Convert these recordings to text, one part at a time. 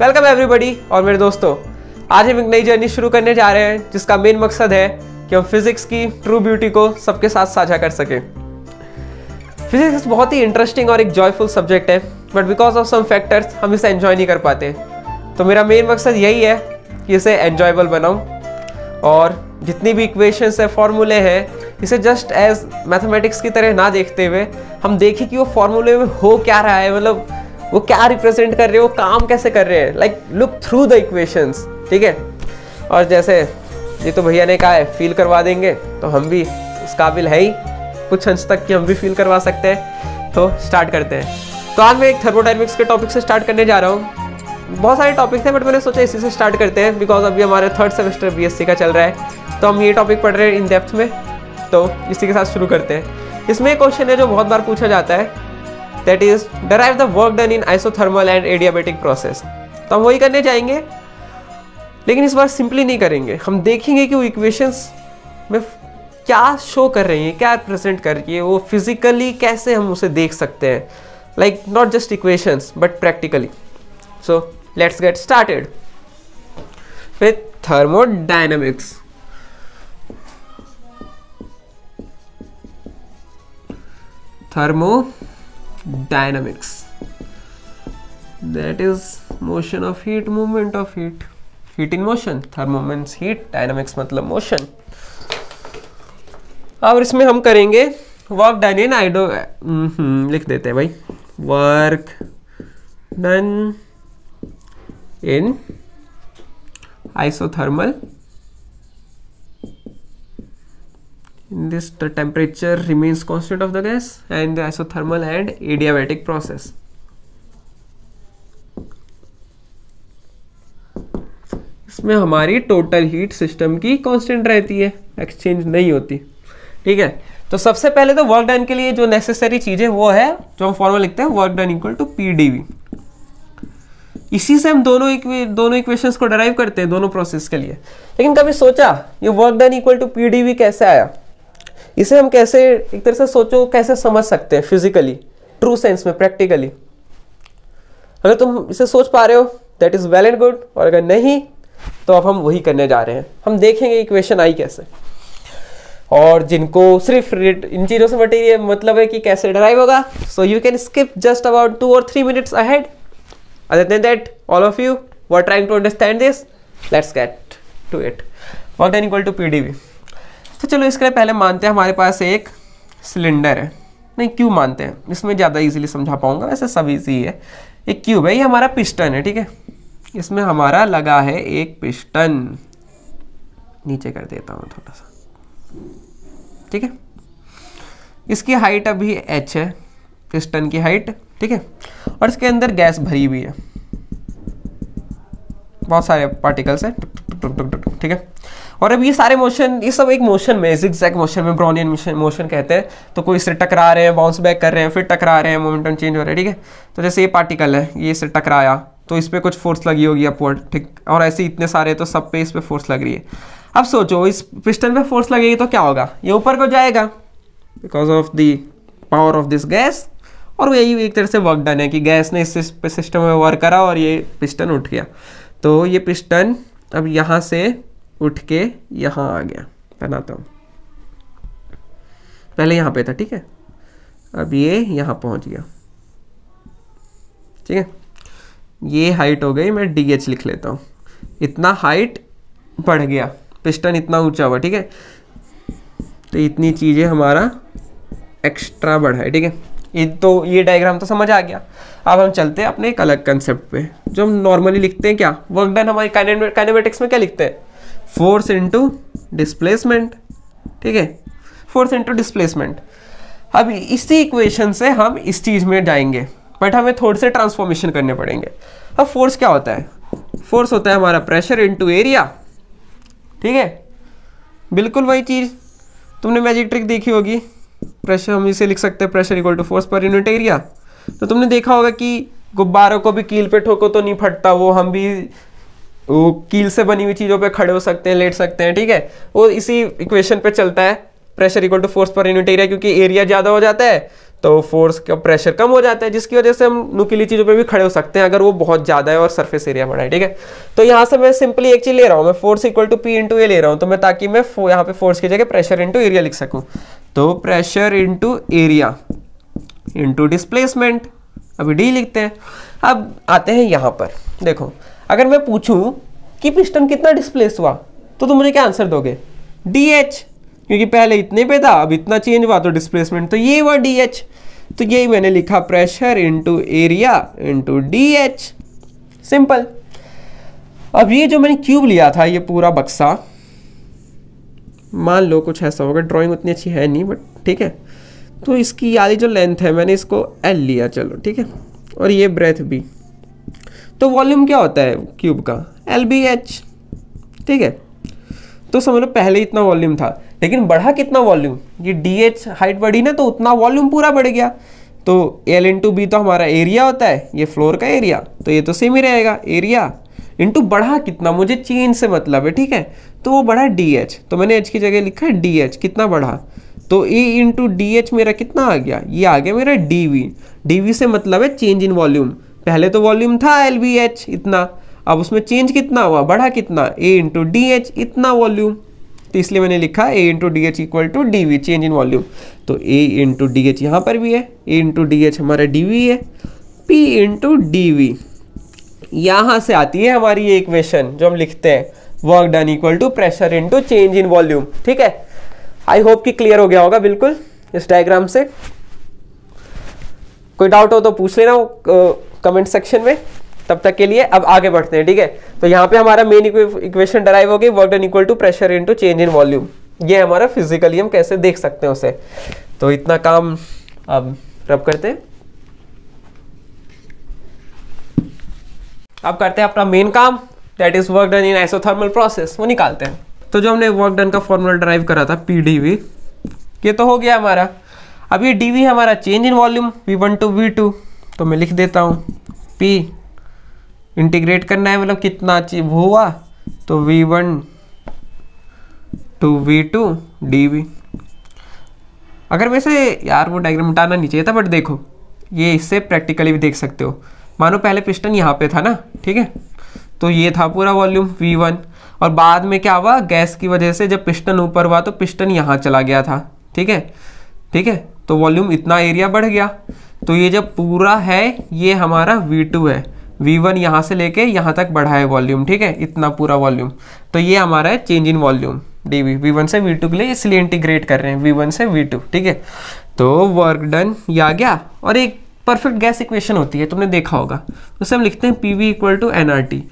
welcome everybody और मेरे दोस्तों आज हम एक नई जर्नी शुरू करने जा रहे हैं जिसका मेन मकसद है कि हम फिजिक्स की ट्रू ब्यूटी को सबके साथ साझा कर सकें फिजिक्स बहुत ही इंटरेस्टिंग और एक जॉयफुल सब्जेक्ट है but because of some factors हम इसे एन्जॉय नहीं कर पाते तो मेरा मेन मकसद यही है कि इसे एन्जॉयबल बनाऊँ और जितनी भी इक्वेशंस है फॉर्मूले हैं इसे जस्ट एज मैथमेटिक्स की तरह ना देखते हुए हम देखें कि वो फॉर्मूले में हो क्या रहा है मतलब वो क्या रिप्रेजेंट कर रहे हैं वो काम कैसे कर रहे हैं like look through the equations ठीक है और जैसे ये तो भैया ने कहा है फील करवा देंगे तो हम भी इस काबिल है ही कुछ अंश तक कि हम भी फील करवा सकते हैं तो स्टार्ट करते हैं तो आज मैं एक थर्मोडाइनमिक्स के टॉपिक से स्टार्ट करने जा रहा हूँ बहुत सारे टॉपिक्स हैं बट मैंने सोचा इसी से स्टार्ट करते हैं बिकॉज अभी हमारे थर्ड सेमेस्टर बी का चल रहा है तो हम ये टॉपिक पढ़ रहे हैं इन डेप्थ में तो इसी के साथ शुरू करते हैं इसमें एक क्वेश्चन है जो बहुत बार पूछा जाता है that is derive the work done in isothermal and adiabatic process तो हम वही करने जाएंगे लेकिन इस बार सिंपली नहीं करेंगे हम देखेंगे कि वो इक्वेशंस में क्या शो कर रही है क्या रिप्रेजेंट कर रही है वो फिजिकली कैसे हम उसे देख सकते हैं like not just equations but practically so let's get started with thermodynamics thermo dynamics that is motion of heat movement of heat heat in motion means heat dynamics matlab motion और इसमें हम करेंगे वर्क डन इन आइडो लिख देते हैं भाई work done in isothermal in this the temperature remains constant of the gas and the isothermal and adiabatic process इसमें हमारी टोटल हीट सिस्टम की कांस्टेंट रहती है एक्सचेंज नहीं होती ठीक है तो सबसे पहले तो वर्क डन के लिए जो नेसेसरी चीज़ है वो है जो हम फॉर्मूला लिखते हैं work done equal to P D V इसी से हम दोनों इक्वे, दोनों इक्वेशंस को डराइव करते हैं दोनों प्रोसेस के लिए लेकिन कभी सोचा ये work done equal to P D V कैसे आया इसे हम कैसे एक तरह से सोचो कैसे समझ सकते हैं फिजिकली ट्रू सेंस में प्रैक्टिकली अगर तुम इसे सोच पा रहे हो that is well and good और अगर नहीं तो अब हम वही करने जा रहे हैं हम देखेंगे इक्वेशन आई कैसे और जिनको सिर्फ इन चीज़ों से मटेरियल मतलब है कि कैसे डराइव होगा so you can skip just about two और three minutes ahead other than that all of you were trying to understand this let's get to it what an equal to P D V तो चलो इसके लिए पहले मानते हैं हमारे पास एक सिलेंडर है नहीं क्यूब मानते हैं इसमें ज़्यादा इजीली समझा पाऊंगा वैसे सब ईजी है एक क्यूब है ये हमारा पिस्टन है ठीक है इसमें हमारा लगा है एक पिस्टन नीचे कर देता हूँ थोड़ा सा ठीक है इसकी हाइट अभी एच है पिस्टन की हाइट ठीक है और इसके अंदर गैस भरी हुई है बहुत सारे पार्टिकल्स हैं ठीक है और अब ये सारे मोशन ये सब एक मोशन में जिक मोशन में ब्रॉनियन मोशन कहते हैं तो कोई इससे टकरा रहे हैं बाउंस बैक कर रहे हैं फिर टकरा रहे हैं मोमेंटम चेंज हो रहा है ठीक है तो जैसे ये पार्टिकल है ये इससे टकराया तो इस पर कुछ फोर्स लगी होगी अपवर्ड ठीक और ऐसे इतने सारे तो सब पे इस पर फोर्स लग रही है अब सोचो इस पिस्टन पर फोर्स लगेगी तो क्या होगा ये ऊपर को जाएगा because of the power of this gas और यही एक तरह से वर्क डन है कि गैस ने इस सिस्टम में वर्क करा और ये पिस्टन उठ गया तो ये पिस्टन अब यहाँ से उठ के यहाँ आ गया बनाता हूँ पहले यहाँ पे था ठीक है अब ये यहाँ पहुँच गया ठीक है ये हाइट हो गई मैं डी एच लिख लेता हूँ इतना हाइट बढ़ गया पिस्टन इतना ऊंचा हुआ ठीक है तो इतनी चीज़ें हमारा एक्स्ट्रा बढ़ा है ठीक है ये तो ये डायग्राम तो समझ आ गया अब हम चलते हैं अपने एक अलग कंसेप्ट पे जो हम नॉर्मली लिखते हैं क्या वर्क डन हमारे काइनेमेटिक्स में क्या लिखते हैं फोर्स इंटू डिस्प्लेसमेंट ठीक है फोर्स इंटू डिस्प्लेसमेंट अब इसी इक्वेशन से हम इस चीज़ में जाएंगे बट हमें थोड़े से ट्रांसफॉर्मेशन करने पड़ेंगे अब फोर्स क्या होता है फोर्स होता है हमारा प्रेशर इंटू एरिया ठीक है बिल्कुल वही चीज़ तुमने मैजिक ट्रिक देखी होगी प्रेशर हम इसे लिख सकते हैं pressure equal to force per unit area तो तुमने देखा होगा कि गुब्बारों को भी कील पे ठोको तो नहीं फटता वो हम भी वो कील से बनी हुई चीज़ों पे खड़े हो सकते हैं लेट सकते हैं ठीक है वो इसी इक्वेशन पे चलता है pressure equal to force per unit area क्योंकि एरिया ज़्यादा हो जाता है तो फोर्स का प्रेशर कम हो जाता है जिसकी वजह से हम नुकीली चीज़ों पे भी खड़े हो सकते हैं अगर वो बहुत ज़्यादा है और सरफेस एरिया बड़ा है ठीक है तो यहाँ से मैं सिंपली एक चीज़ ले रहा हूँ मैं force equal to P into A ले रहा हूँ तो मैं ताकि मैं यहाँ पे फोर्स की जगह प्रेशर इंटू एरिया लिख सकूँ तो pressure into area into displacement अभी डी लिखते हैं अब आते हैं यहाँ पर देखो अगर मैं पूछूं कि पिस्टन कितना डिस्प्लेस हुआ तो तुम मुझे क्या आंसर दोगे डी एच क्योंकि पहले इतने पे था अब इतना चेंज हुआ तो डिस्प्लेसमेंट तो ये हुआ डी एच तो यही मैंने लिखा pressure into area into D H simple अब ये जो मैंने क्यूब लिया था ये पूरा बक्सा मान लो कुछ ऐसा होगा ड्राइंग उतनी अच्छी है नहीं बट ठीक है तो इसकी यादी जो लेंथ है मैंने इसको एल लिया चलो ठीक है और ये ब्रेथ भी तो वॉल्यूम क्या होता है क्यूब का एल बी एच ठीक है तो समझ लो पहले इतना वॉल्यूम था लेकिन बढ़ा कितना वॉल्यूम ये डी एच हाइट बढ़ी ना तो उतना वॉल्यूम पूरा बढ़ गया तो एल इंटू बी तो हमारा एरिया होता है ये फ्लोर का एरिया तो ये तो सेम ही रहेगा एरिया इंटू बढ़ा कितना मुझे चेंज से मतलब है ठीक है तो वो बढ़ा डी एच तो मैंने एच की जगह लिखा है डी एच कितना बढ़ा तो ए इंटू डी एच मेरा कितना आ गया ये आ गया मेरा डी वी डी वी से मतलब है चेंज इन वॉल्यूम पहले तो वॉल्यूम था एल बी एच इतना अब उसमें चेंज कितना हुआ बढ़ा कितना ए इंटू डी एच इतना वॉल्यूम तो इसलिए मैंने लिखा A into D H equal to D V change in volume तो ए इंटू डी एच यहाँ पर भी है ए इंटू डी एच हमारा डी वी है पी इंटू डी वी यहाँ से आती है हमारी ये इक्वेशन जो हम लिखते हैं work done equal to pressure into change in volume ठीक है आई होप कि क्लियर हो गया होगा बिल्कुल इस डायग्राम से कोई डाउट हो तो पूछ लेना कमेंट सेक्शन में तब तक के लिए अब आगे बढ़ते हैं ठीक है तो यहाँ पे हमारा मेन इक्वेशन डराइव हो गई work done equal to pressure into change in volume ये हमारा फिजिकली हम कैसे देख सकते हैं उसे तो इतना काम अब रब करते हैं अब करते हैं अपना मेन काम that is work done in isothermal process वो निकालते हैं तो जो हमने वर्क डन का फॉर्मूला ड्राइव करा था पी डी वी ये तो हो गया हमारा अब ये डी वी हमारा change in volume V one to V two तो मैं लिख देता हूँ पी इंटीग्रेट करना है मतलब कितना हुआ तो V one to V two D V अगर वैसे यार वो डायग्राम हटाना नहीं चाहिए था बट देखो ये इससे प्रैक्टिकली भी देख सकते हो मानो पहले पिस्टन यहाँ पे था ना ठीक है तो ये था पूरा वॉल्यूम V1 और बाद में क्या हुआ गैस की वजह से जब पिस्टन ऊपर हुआ तो पिस्टन यहाँ चला गया था ठीक है ठीक है तो वॉल्यूम इतना एरिया बढ़ गया तो ये जब पूरा है ये हमारा वी टू है वी वन यहाँ से लेके यहाँ तक बढ़ा है वॉल्यूम ठीक है इतना पूरा वॉल्यूम तो ये हमारा है change in volume D V V one से वी टू के लिए इसलिए इंटीग्रेट कर रहे हैं वी वन से वी टू ठीक है तो वर्क डन ये आ गया और एक परफेक्ट गैस इक्वेशन होती है तुमने देखा होगा उसे हम लिखते हैं P V equal to N R T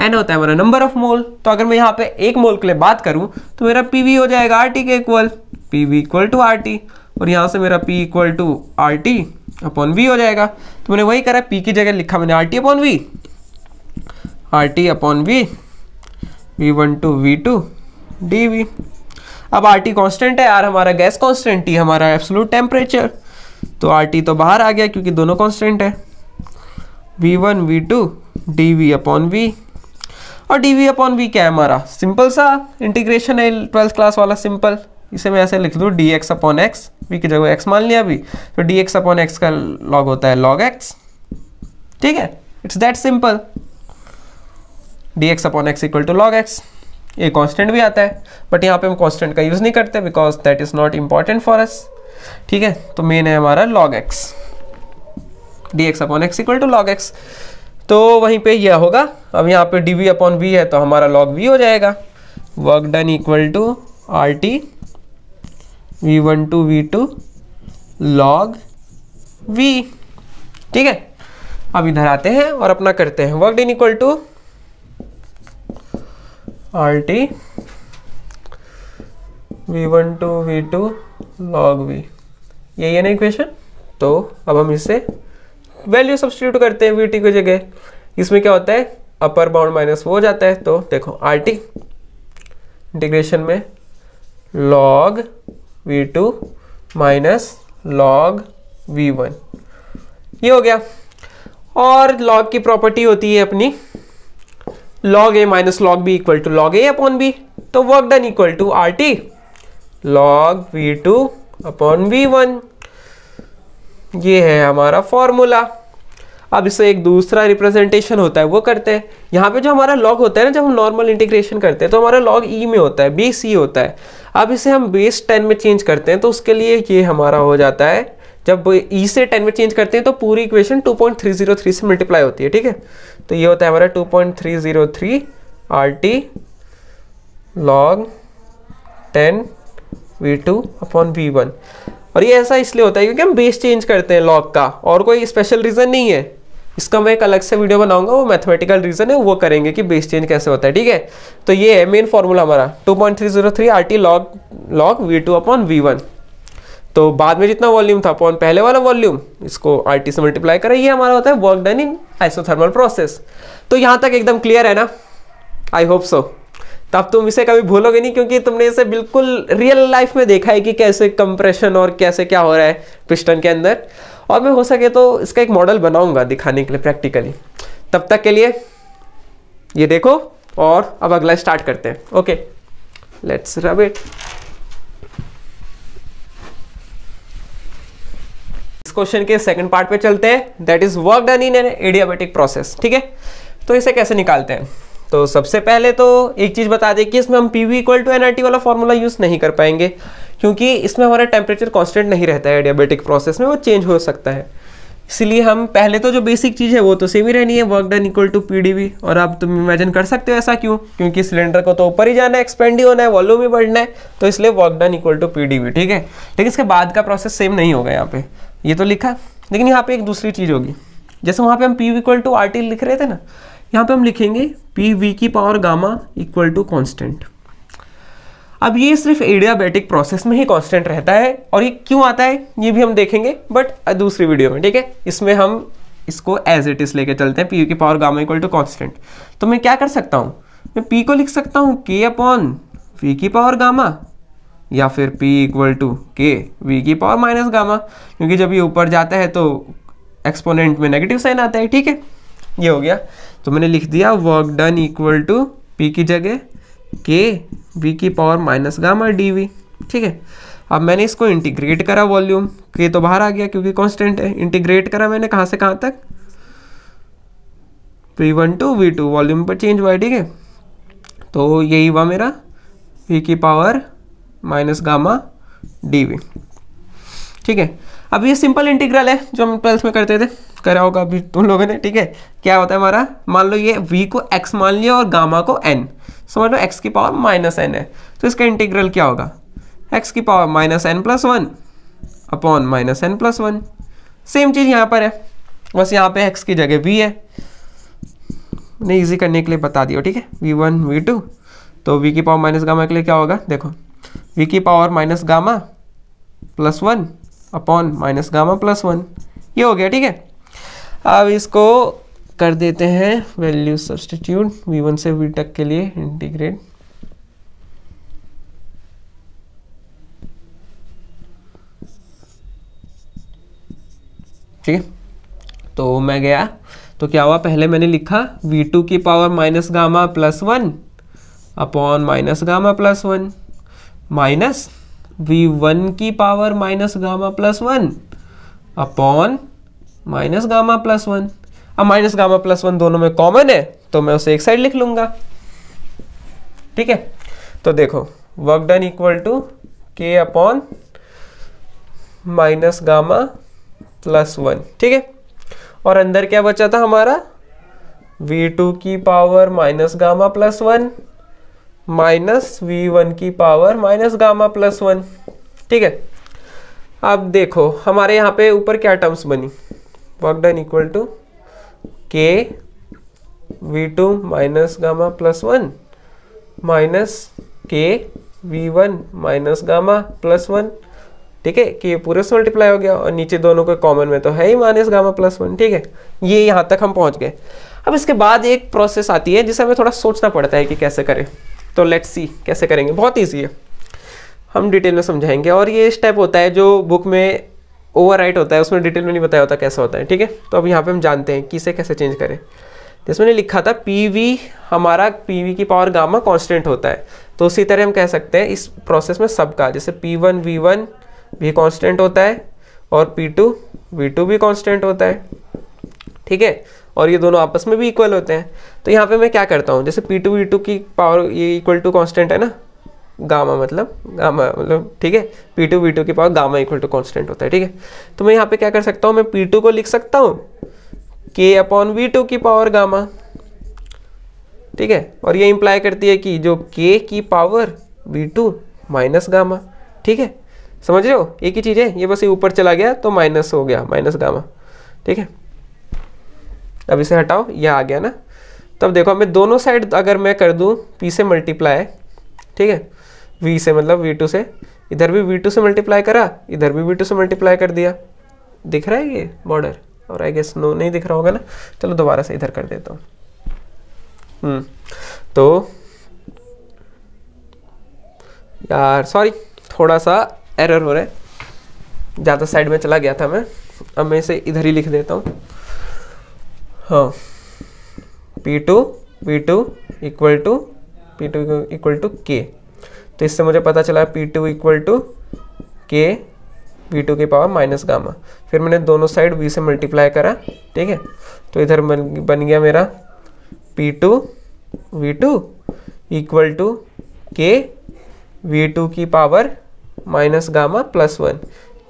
N होता है हमारा नंबर ऑफ मोल तो अगर मैं यहाँ पे एक मोल के लिए बात करूँ तो मेरा पी वी हो जाएगा आर टी के इक्वल P V equal to R T और यहाँ से मेरा P equal to R T upon V हो जाएगा तो मैंने वही करा पी की जगह लिखा मैंने R T upon V R T upon V V one to V two D V अब आर टी कॉन्स्टेंट है आर हमारा गैस कॉन्स्टेंट टी हमारा एब्सोलूट टेम्परेचर तो आर टी तो बाहर आ गया क्योंकि दोनों कॉन्स्टेंट है V one V two D V upon V और डी वी अपॉन वी क्या है हमारा सिंपल सा इंटीग्रेशन है ट्वेल्थ क्लास वाला सिंपल इसे मैं ऐसे लिख दूँ D X upon X V की जगह एक्स मान लिया अभी तो डी एक्स अपॉन एक्स का लॉग होता है लॉग एक्स ठीक है it's that simple D X upon X equal to log X ये कांस्टेंट भी आता है बट यहाँ पे हम कांस्टेंट का यूज़ नहीं करते because that is not important for us ठीक है तो मेन है हमारा log X D X upon X equal to log X तो वहीं पे यह होगा अब यहाँ पे डी वी अपॉन वी है तो हमारा लॉग वी हो जाएगा work done equal to R T v1 to V two log V ठीक है अब इधर आते हैं और अपना करते हैं work in equal to R T V one to V two log V यही है ना इक्वेशन तो अब हम इसे वैल्यू सब्सटीट्यूट करते हैं वी टी की जगह इसमें क्या होता है अपर बाउंड माइनस वो हो जाता है तो देखो आर टी इंटीग्रेशन में log v2 minus log V ये हो गया और लॉग की प्रॉपर्टी होती है अपनी log A minus log B equal to log A upon B तो work done equal to R T log V two upon V one ये है हमारा फॉर्मूला अब इससे एक दूसरा रिप्रेजेंटेशन होता है वो करते हैं यहाँ पे जो हमारा लॉग होता है ना जब हम नॉर्मल इंटीग्रेशन करते हैं तो हमारा लॉग ई e में होता है बी सी होता है अब इसे हम बेस टेन में चेंज करते हैं तो उसके लिए ये हमारा हो जाता है जब ई e से टेन में चेंज करते हैं तो पूरी इक्वेशन 2.303 से मल्टीप्लाई होती है ठीक है तो ये होता है हमारा 2.303 point three zero three R T log ten V two upon V one और ये ऐसा इसलिए होता है क्योंकि हम बेस चेंज करते हैं लॉग का और कोई स्पेशल रीज़न नहीं है इसका मैं एक अलग से वीडियो बनाऊंगा वो मैथमेटिकल रीजन है वो करेंगे कि बेस चेंज कैसे होता है ठीक है तो ये है मेन फॉर्मूला हमारा two point three zero three R T log log V two upon V one तो बाद में जितना वॉल्यूम था अपॉन पहले वाला वॉल्यूम इसको आर टी से मल्टीप्लाई करें ये हमारा होता है work done in isothermal process तो यहाँ तक एकदम क्लियर है ना आई होप सो तो अब तुम इसे कभी भूलोगे नहीं क्योंकि तुमने इसे बिल्कुल रियल लाइफ में देखा है कि कैसे कंप्रेशन और कैसे क्या हो रहा है पिस्टन के अंदर और मैं हो सके तो इसका एक मॉडल बनाऊंगा दिखाने के लिए प्रैक्टिकली तब तक के लिए ये देखो और अब अगला स्टार्ट करते हैं ओके लेट्स रब इट इस क्वेश्चन के सेकंड पार्ट पे चलते हैं that is work done in an adiabatic process ठीक है तो इसे कैसे निकालते हैं तो सबसे पहले तो एक चीज़ बता दें कि इसमें हम P V equal to n वाला फॉर्मूला यूज़ नहीं कर पाएंगे क्योंकि इसमें हमारा टेम्परेचर कॉन्स्टेंट नहीं रहता है डायबिटिक प्रोसेस में वो चेंज हो सकता है इसलिए हम पहले तो जो बेसिक चीज़ है वो तो सेम ही रहनी है work done equal to P और आप तुम इमेजिन कर सकते हो ऐसा क्यों क्योंकि सिलेंडर को तो ऊपर ही जाना है एक्सपेंड ही होना है वॉल्यूम ही बढ़ना है तो इसलिए work done equal to P ठीक है लेकिन इसके बाद का प्रोसेस सेम नहीं होगा यहाँ पे ये तो लिखा लेकिन यहाँ पे एक दूसरी चीज़ होगी जैसे वहाँ पे हम पी इक्वल टू आर लिख रहे थे ना यहाँ पे हम लिखेंगे पी वी की power gamma equal to constant अब ये सिर्फ एडियाबैटिक प्रोसेस में ही कांस्टेंट रहता है और ये क्यों आता है ये भी हम देखेंगे बट दूसरी वीडियो में ठीक है इसमें हम इसको एज इट इज लेके चलते हैं पी की power gamma equal to constant तो मैं क्या कर सकता हूँ मैं पी को लिख सकता हूँ के अपॉन वी की पावर गामा या फिर P equal to K V की पावर माइनस गामा क्योंकि जब ये ऊपर जाता है तो एक्सपोनेंट में नेगेटिव साइन आता है ठीक है ये हो गया तो मैंने लिख दिया work done equal to P की जगह के वी की power minus gamma D V ठीक है अब मैंने इसको इंटीग्रेट करा वॉल्यूम के तो बाहर आ गया क्योंकि कांस्टेंट है इंटीग्रेट करा मैंने कहाँ से कहाँ तक V one to V two volume पर चेंज हुआ है ठीक है तो यही हुआ मेरा वी की power minus gamma D V ठीक है अब ये सिंपल इंटीग्रल है जो हम ट्वेल्थ में करते थे करा होगा अभी तुम लोगों ने ठीक है क्या होता है हमारा मान लो ये v को x मान लिया और गामा को n समझ लो x की पावर माइनस एन है तो इसका इंटीग्रल क्या होगा x की power minus N plus one upon minus N plus one same चीज़ यहाँ पर है बस यहाँ पे x की जगह v है नहीं ईजी करने के लिए बता दिया ठीक है वी वन वी टू तो वी की पावर माइनस गामा के लिए क्या होगा देखो वी की power minus gamma plus one upon minus gamma plus one ये हो गया ठीक है अब इसको कर देते हैं वैल्यू सब्सटीट्यूट वी वन से वी टक के लिए इंटीग्रेट ठीक तो मैं गया तो क्या हुआ पहले मैंने लिखा वी टू की power minus gamma plus one upon minus gamma plus one minus V one की power minus gamma plus one upon minus gamma plus one अब माइनस गामा प्लस वन दोनों में कॉमन है तो मैं उसे एक साइड लिख लूंगा ठीक है तो देखो work done equal to K upon minus gamma plus one ठीक है और अंदर क्या बचा था हमारा वी टू की power minus gamma plus one minus V one की power minus gamma plus one ठीक है अब देखो हमारे यहाँ पे ऊपर क्या टर्म्स बनी work done equal to K V two minus gamma plus one minus K V one minus gamma plus one ठीक है कि ये पूरे से मल्टीप्लाई हो गया और नीचे दोनों के कॉमन में तो है ही माइनस गामा प्लस वन ठीक है ये यहाँ तक हम पहुँच गए अब इसके बाद एक प्रोसेस आती है जिसे हमें थोड़ा सोचना पड़ता है कि कैसे करें तो लेट्स सी कैसे करेंगे बहुत ईजी है हम डिटेल में समझाएंगे और ये स्टेप होता है जो बुक में ओवर होता है उसमें डिटेल में नहीं बताया होता कैसा होता है ठीक है तो अब यहाँ पर हम जानते हैं किसे कैसे चेंज करें इसमें लिखा था पी हमारा पी की पावर गामा कॉन्स्टेंट होता है तो उसी तरह हम कह सकते हैं इस प्रोसेस में सबका जैसे पी वन वी वन भी कॉन्स्टेंट होता है और पी टू वी टू भी कॉन्स्टेंट होता है ठीक है और ये दोनों आपस में भी इक्वल होते हैं तो यहाँ पे मैं क्या करता हूँ जैसे पी टू वी टू की पावर ये इक्वल टू कांस्टेंट है ना गामा मतलब गामा मतलब ठीक है पी टू वी टू की power gamma equal to constant होता है ठीक है तो मैं यहाँ पे क्या कर सकता हूँ मैं पी टू को लिख सकता हूँ के अपॉन वी टू की पावर गामा ठीक है और ये इम्प्लाई करती है कि जो के की power V two minus gamma ठीक है समझ रहे हो एक ही चीज़ है ये बस ये ऊपर चला गया तो माइनस हो गया माइनस गामा ठीक है अब इसे हटाओ यह आ गया ना तब देखो मैं दोनों साइड अगर मैं कर दूँ पी से मल्टीप्लाई ठीक है वी से मतलब वी टू से इधर भी वी टू से मल्टीप्लाई करा इधर भी वी टू से मल्टीप्लाई कर दिया दिख रहा है ये बॉर्डर और आई गेस नो नहीं दिख रहा होगा ना चलो दोबारा से इधर कर देता हूँ हम्म, तो यार सॉरी थोड़ा सा एरर हो रहा है ज़्यादा साइड में चला गया था मैं अब मैं इसे इधर ही लिख देता हूँ हाँ P two P two equal to P two equal to K तो इससे मुझे पता चला P two equal to K P two के पावर माइनस गामा फिर मैंने दोनों साइड वी से मल्टीप्लाई करा ठीक है तो इधर बन बन गया मेरा P two V two equal to K V two की power minus gamma plus one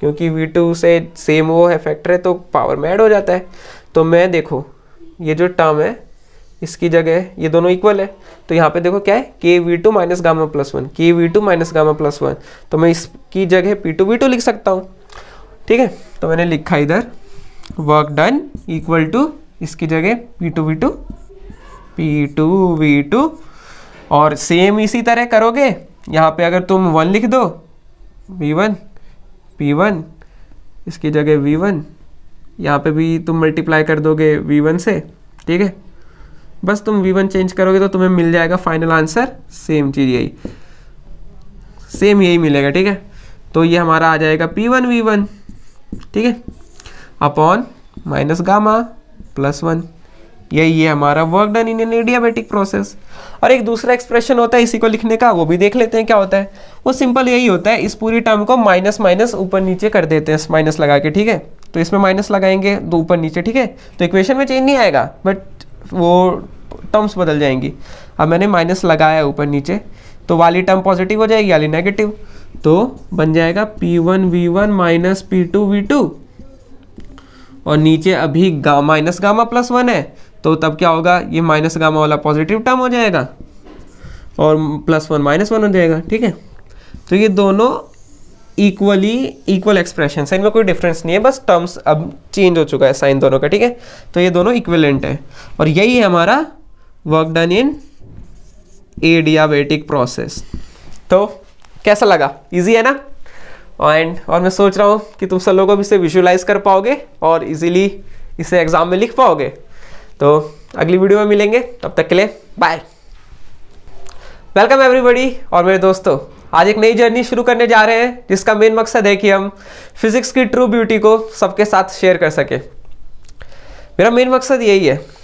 क्योंकि वी टू से सेम वो है फैक्टर है तो पावर में ऐड हो जाता है तो मैं देखूँ ये जो टर्म है इसकी जगह ये दोनों इक्वल है तो यहाँ पे देखो क्या है K V two minus gamma plus one K V two minus gamma plus one तो मैं इसकी जगह पी टू वी टू लिख सकता हूँ ठीक है तो मैंने लिखा इधर वर्क डन इक्वल टू इसकी जगह P two V two P two V two और सेम इसी तरह करोगे यहाँ पे अगर तुम वन लिख दो वी वन पी वन इसकी जगह वी वन यहाँ पे भी तुम मल्टीप्लाई कर दोगे वी वन से ठीक है बस तुम वी वन चेंज करोगे तो तुम्हें मिल जाएगा फाइनल आंसर सेम चीज़ यही सेम यही मिलेगा ठीक है तो ये हमारा आ जाएगा पी वन वी वन ठीक है upon minus gamma plus one यही है हमारा work done in an adiabatic process और एक दूसरा एक्सप्रेशन होता है इसी को लिखने का वो भी देख लेते हैं क्या होता है वो सिंपल यही होता है इस पूरी टर्म को माइनस माइनस ऊपर नीचे कर देते हैं माइनस लगा के ठीक है तो इसमें माइनस लगाएंगे दो ऊपर नीचे ठीक है तो इक्वेशन में चेंज नहीं आएगा बट वो टर्म्स बदल जाएंगी अब मैंने माइनस लगाया ऊपर नीचे तो वाली टर्म पॉजिटिव हो जाएगी वाली नेगेटिव तो बन जाएगा P one V one minus P two V two और नीचे अभी गा माइनस गामा प्लस वन है तो तब क्या होगा ये माइनस गामा वाला पॉजिटिव टर्म हो जाएगा और प्लस वन माइनस वन हो जाएगा ठीक है तो ये दोनों इक्वली इक्वल एक्सप्रेशन है इनमें कोई डिफरेंस नहीं है बस टर्म्स अब चेंज हो चुका है साइन दोनों का ठीक है तो ये दोनों इक्विलेंट है और यही है हमारा work done in adiabatic process तो कैसा लगा इजी है ना एंड और मैं सोच रहा हूँ कि तुम सब लोग अब इसे विजुलाइज कर पाओगे और इजीली इसे एग्ज़ाम में लिख पाओगे तो अगली वीडियो में मिलेंगे तब तक के लिए बाय वेलकम एवरीबडी और मेरे दोस्तों आज एक नई जर्नी शुरू करने जा रहे हैं जिसका मेन मकसद है कि हम फिजिक्स की ट्रू ब्यूटी को सबके साथ शेयर कर सकें मेरा मेन मकसद यही है